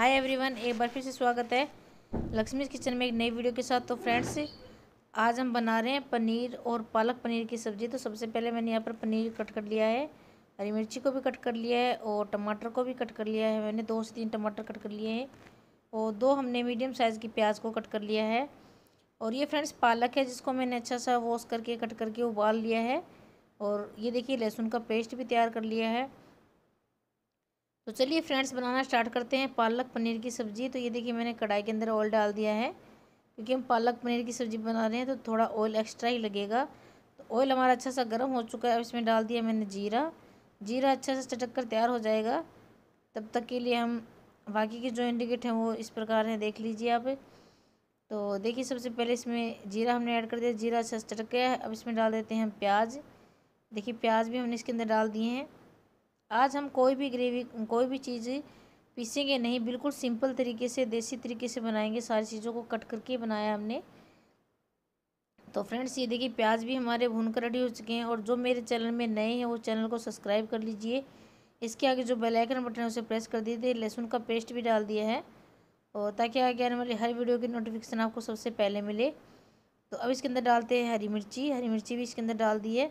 hi everyone एक बार फिर से स्वागत है लक्ष्मी किचन में एक नई वीडियो के साथ तो फ्रेंड्स आज हम बना रहे हैं पनीर और पालक पनीर की सब्ज़ी तो सबसे पहले मैंने यहाँ पर पनीर कट कर लिया है हरी मिर्ची को भी कट कर लिया है और टमाटर को भी कट कर लिया है मैंने दो से तीन टमाटर कट कर लिए हैं और दो हमने मीडियम साइज़ की प्याज को कट कर लिया है और ये फ्रेंड्स पालक है जिसको मैंने अच्छा सा वॉश करके कट करके उबाल लिया है और ये देखिए लहसुन का पेस्ट भी तैयार कर लिया है तो चलिए फ्रेंड्स बनाना स्टार्ट करते हैं पालक पनीर की सब्ज़ी तो ये देखिए मैंने कढ़ाई के अंदर ऑयल डाल दिया है क्योंकि हम पालक पनीर की सब्ज़ी बना रहे हैं तो थोड़ा ऑयल एक्स्ट्रा ही लगेगा तो ऑयल हमारा अच्छा सा गर्म हो चुका है अब इसमें डाल दिया मैंने जीरा जीरा अच्छा सा चटक कर तैयार हो जाएगा तब तक के लिए हम बाकी के जो इंडिकेट हैं वो इस प्रकार हैं देख लीजिए आप तो देखिए सबसे पहले इसमें जीरा हमने ऐड कर दिया जीरा अच्छा चटक गया है अब इसमें डाल देते हैं प्याज देखिए प्याज भी हमने इसके अंदर डाल दिए हैं आज हम कोई भी ग्रेवी कोई भी चीज़ पीसेंगे नहीं बिल्कुल सिंपल तरीके से देसी तरीके से बनाएंगे सारी चीज़ों को कट करके बनाया हमने तो फ्रेंड्स ये देखिए प्याज भी हमारे भून कर रेडी हो चुके हैं और जो मेरे चैनल में नए हैं वो चैनल को सब्सक्राइब कर लीजिए इसके आगे जो बेल आइकन बटन है उसे प्रेस कर दीजिए लहसुन का पेस्ट भी डाल दिया है और ताकि आगे आने वाली हर वीडियो की नोटिफिकेशन आपको सबसे पहले मिले तो अब इसके अंदर डालते हैं हरी मिर्ची हरी मिर्ची भी इसके अंदर डाल दी है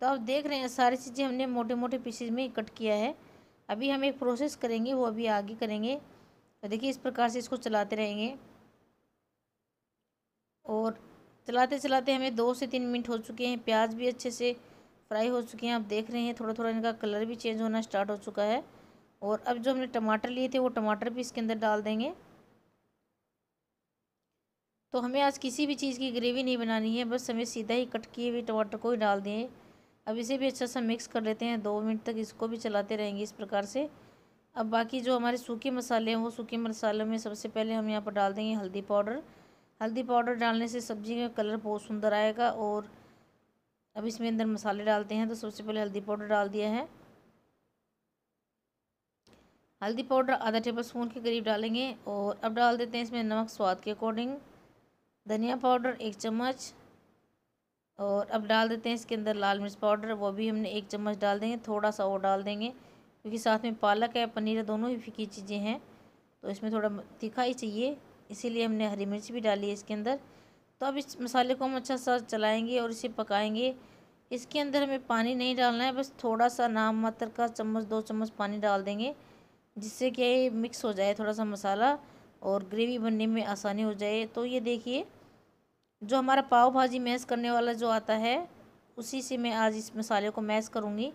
तो आप देख रहे हैं सारी चीज़ें हमने मोटे मोटे पीसेज में कट किया है अभी हम एक प्रोसेस करेंगे वो अभी आगे करेंगे तो देखिए इस प्रकार से इसको चलाते रहेंगे और चलाते चलाते हमें दो से तीन मिनट हो चुके हैं प्याज भी अच्छे से फ्राई हो चुके हैं आप देख रहे हैं थोड़ा थोड़ा इनका कलर भी चेंज होना स्टार्ट हो चुका है और अब जो हमने टमाटर लिए थे वो टमाटर भी इसके अंदर डाल देंगे तो हमें आज किसी भी चीज़ की ग्रेवी नहीं बनानी है बस हमें सीधा ही कट किए हुए टमाटर को ही डाल दें अब इसे भी अच्छा सा मिक्स कर लेते हैं दो मिनट तक इसको भी चलाते रहेंगे इस प्रकार से अब बाकी जो हमारे सूखे मसाले हैं वो सूखे मसालों में सबसे पहले हम यहाँ पर डाल देंगे हल्दी पाउडर हल्दी पाउडर डालने से सब्ज़ी का कलर बहुत सुंदर आएगा और अब इसमें अंदर मसाले डालते हैं तो सबसे पहले हल्दी पाउडर डाल दिया है हल्दी पाउडर आधा टेबल स्पून के करीब डालेंगे और अब डाल देते हैं इसमें नमक स्वाद के अकॉर्डिंग धनिया पाउडर एक चम्मच और अब डाल देते हैं इसके अंदर लाल मिर्च पाउडर वो भी हमने एक चम्मच डाल देंगे थोड़ा सा और डाल देंगे क्योंकि साथ में पालक है पनीर है दोनों ही फीकी चीज़ें हैं तो इसमें थोड़ा तीखा ही चाहिए इसीलिए हमने हरी मिर्च भी डाली है इसके अंदर तो अब इस मसाले को हम अच्छा सा चलाएँगे और इसे पकाएँगे इसके अंदर हमें पानी नहीं डालना है बस थोड़ा सा नाम मात्र का चम्मच दो चम्मच पानी डाल देंगे जिससे कि मिक्स हो जाए थोड़ा सा मसाला और ग्रेवी बनने में आसानी हो जाए तो ये देखिए जो हमारा पाव भाजी मैश करने वाला जो आता है उसी से मैं आज इस मसाले को मैश करूँगी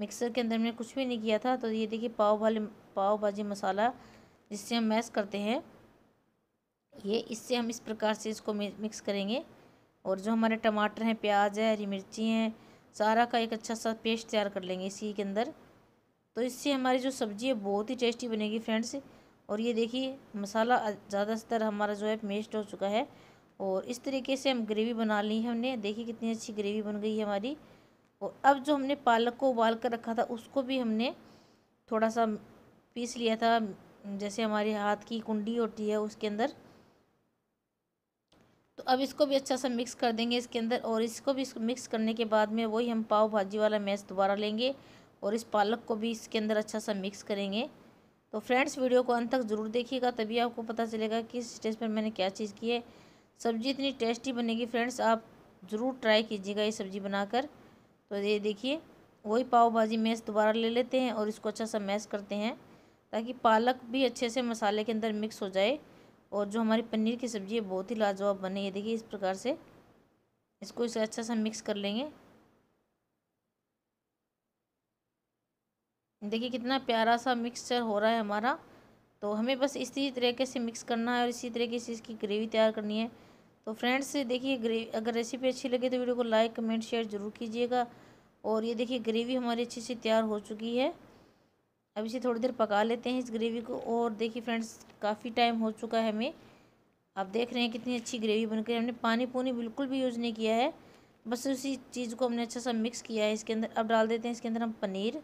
मिक्सर के अंदर मैंने कुछ भी नहीं किया था तो ये देखिए पाव भाजी पाव भाजी मसाला जिससे हम मैश करते हैं ये इससे हम इस प्रकार से इसको मिक्स करेंगे और जो हमारे टमाटर हैं प्याज है हरी मिर्ची हैं सारा का एक अच्छा सा पेस्ट तैयार कर लेंगे इसी के अंदर तो इससे हमारी जो सब्ज़ी है बहुत ही टेस्टी बनेगी फ्रेंड्स और ये देखिए मसाला ज़्यादातर हमारा जो है मेस्ट हो चुका है और इस तरीके से हम ग्रेवी बना ली है हमने देखिए कितनी अच्छी ग्रेवी बन गई है हमारी और अब जो हमने पालक को उबाल कर रखा था उसको भी हमने थोड़ा सा पीस लिया था जैसे हमारे हाथ की कुंडी होती है उसके अंदर तो अब इसको भी अच्छा सा मिक्स कर देंगे इसके अंदर और इसको भी इसको मिक्स करने के बाद में वही हम पाव भाजी वाला मैस दोबारा लेंगे और इस पालक को भी इसके अंदर अच्छा सा मिक्स करेंगे तो फ्रेंड्स वीडियो को अंत तक ज़रूर देखिएगा तभी आपको पता चलेगा किस स्टेज पर मैंने क्या चीज़ की है सब्ज़ी इतनी टेस्टी बनेगी फ्रेंड्स आप ज़रूर ट्राई कीजिएगा ये सब्ज़ी बनाकर तो ये देखिए वही पाव भाजी मैश दोबारा ले लेते हैं और इसको अच्छा सा मैश करते हैं ताकि पालक भी अच्छे से मसाले के अंदर मिक्स हो जाए और जो हमारी पनीर की सब्ज़ी है बहुत ही लाजवाब बने ये देखिए इस प्रकार से इसको इसे अच्छा सा मिक्स कर लेंगे देखिए कितना प्यारा सा मिक्सचर हो रहा है हमारा तो हमें बस इसी तरीके से मिक्स करना है और इसी तरीके से इसकी ग्रेवी तैयार करनी है तो फ्रेंड्स देखिए ग्रेवी अगर रेसिपी अच्छी लगे तो वीडियो को लाइक कमेंट शेयर ज़रूर कीजिएगा और ये देखिए ग्रेवी हमारी अच्छे से तैयार हो चुकी है अब इसे थोड़ी देर पका लेते हैं इस ग्रेवी को और देखिए फ्रेंड्स काफ़ी टाइम हो चुका है हमें आप देख रहे हैं कितनी अच्छी ग्रेवी बनकर हमने पानी पुनी बिल्कुल भी यूज़ नहीं किया है बस उसी चीज़ को हमने अच्छा सा मिक्स किया है इसके अंदर अब डाल देते हैं इसके अंदर हम पनीर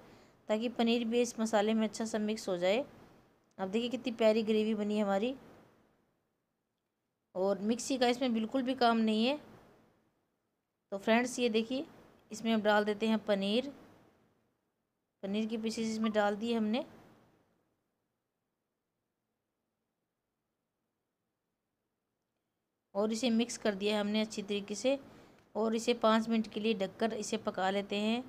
ताकि पनीर भी इस मसाले में अच्छा सा मिक्स हो जाए अब देखिए कितनी प्यारी ग्रेवी बनी है हमारी और मिक्सी का इसमें बिल्कुल भी काम नहीं है तो फ्रेंड्स ये देखिए इसमें हम डाल देते हैं पनीर पनीर की पीसेस इसमें डाल दिए हमने और इसे मिक्स कर दिया हमने अच्छी तरीके से और इसे पाँच मिनट के लिए ढककर इसे पका लेते हैं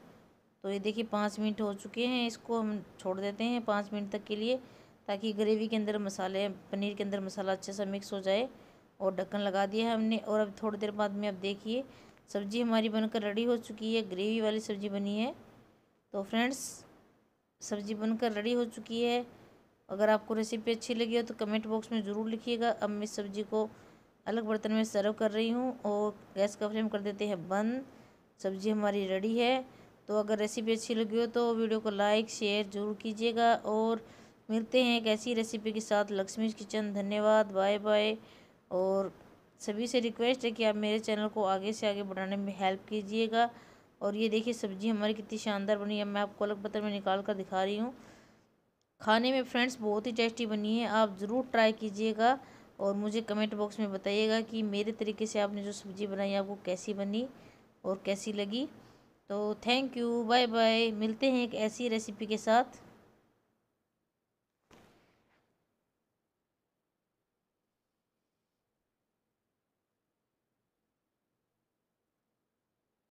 तो ये देखिए पाँच मिनट हो चुके हैं इसको हम छोड़ देते हैं पाँच मिनट तक के लिए ताकि ग्रेवी के अंदर मसाले पनीर के अंदर मसाला अच्छे से मिक्स हो जाए और ढक्कन लगा दिया है हमने और अब थोड़ी देर बाद में अब देखिए सब्ज़ी हमारी बनकर रेडी हो चुकी है ग्रेवी वाली सब्ज़ी बनी है तो फ्रेंड्स सब्ज़ी बनकर रेडी हो चुकी है अगर आपको रेसिपी अच्छी लगी हो तो कमेंट बॉक्स में ज़रूर लिखिएगा अब मैं सब्ज़ी को अलग बर्तन में सर्व कर रही हूँ और गैस का फ्लेम कर देते हैं बंद सब्ज़ी हमारी रेडी है तो अगर रेसिपी अच्छी लगी हो तो वीडियो को लाइक शेयर ज़रूर कीजिएगा और मिलते हैं एक ऐसी रेसिपी के साथ लक्ष्मी किचन धन्यवाद बाय बाय और सभी से रिक्वेस्ट है कि आप मेरे चैनल को आगे से आगे बढ़ाने में हेल्प कीजिएगा और ये देखिए सब्ज़ी हमारी कितनी शानदार बनी है मैं आपको अलग पत्थर में निकाल कर दिखा रही हूँ खाने में फ्रेंड्स बहुत ही टेस्टी बनी है आप ज़रूर ट्राई कीजिएगा और मुझे कमेंट बॉक्स में बताइएगा कि मेरे तरीके से आपने जो सब्ज़ी बनाई आपको कैसी बनी और कैसी लगी तो थैंक यू बाय बाय मिलते हैं एक ऐसी रेसिपी के साथ